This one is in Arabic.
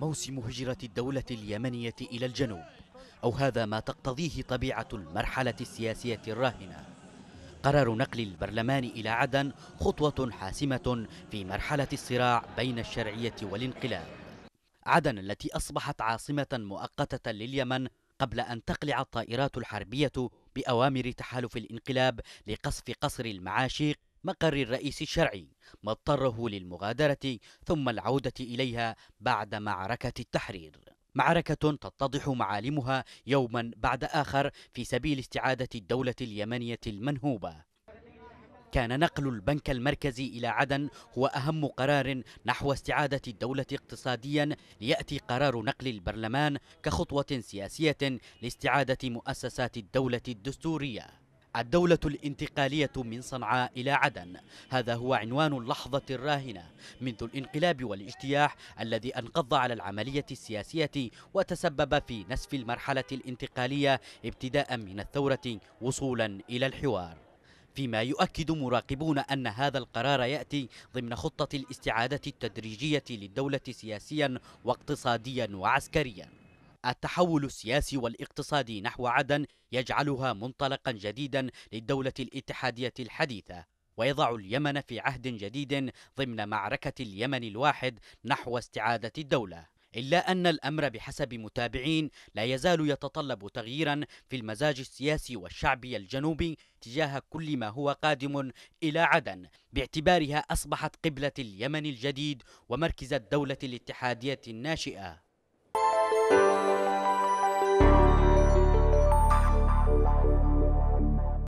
موسم هجرة الدولة اليمنية إلى الجنوب أو هذا ما تقتضيه طبيعة المرحلة السياسية الراهنة قرار نقل البرلمان إلى عدن خطوة حاسمة في مرحلة الصراع بين الشرعية والانقلاب عدن التي أصبحت عاصمة مؤقتة لليمن قبل أن تقلع الطائرات الحربية بأوامر تحالف الانقلاب لقصف قصر المعاشيق مقر الرئيس الشرعي ما اضطره للمغادرة ثم العودة إليها بعد معركة التحرير معركة تتضح معالمها يوما بعد آخر في سبيل استعادة الدولة اليمنية المنهوبة كان نقل البنك المركزي إلى عدن هو أهم قرار نحو استعادة الدولة اقتصاديا ليأتي قرار نقل البرلمان كخطوة سياسية لاستعادة مؤسسات الدولة الدستورية الدولة الانتقالية من صنعاء إلى عدن هذا هو عنوان اللحظة الراهنة منذ الانقلاب والاجتياح الذي أنقض على العملية السياسية وتسبب في نسف المرحلة الانتقالية ابتداء من الثورة وصولا إلى الحوار فيما يؤكد مراقبون أن هذا القرار يأتي ضمن خطة الاستعادة التدريجية للدولة سياسيا واقتصاديا وعسكريا التحول السياسي والاقتصادي نحو عدن يجعلها منطلقا جديدا للدولة الاتحادية الحديثة ويضع اليمن في عهد جديد ضمن معركة اليمن الواحد نحو استعادة الدولة إلا أن الأمر بحسب متابعين لا يزال يتطلب تغييرا في المزاج السياسي والشعبي الجنوبي تجاه كل ما هو قادم إلى عدن باعتبارها أصبحت قبلة اليمن الجديد ومركز الدولة الاتحادية الناشئة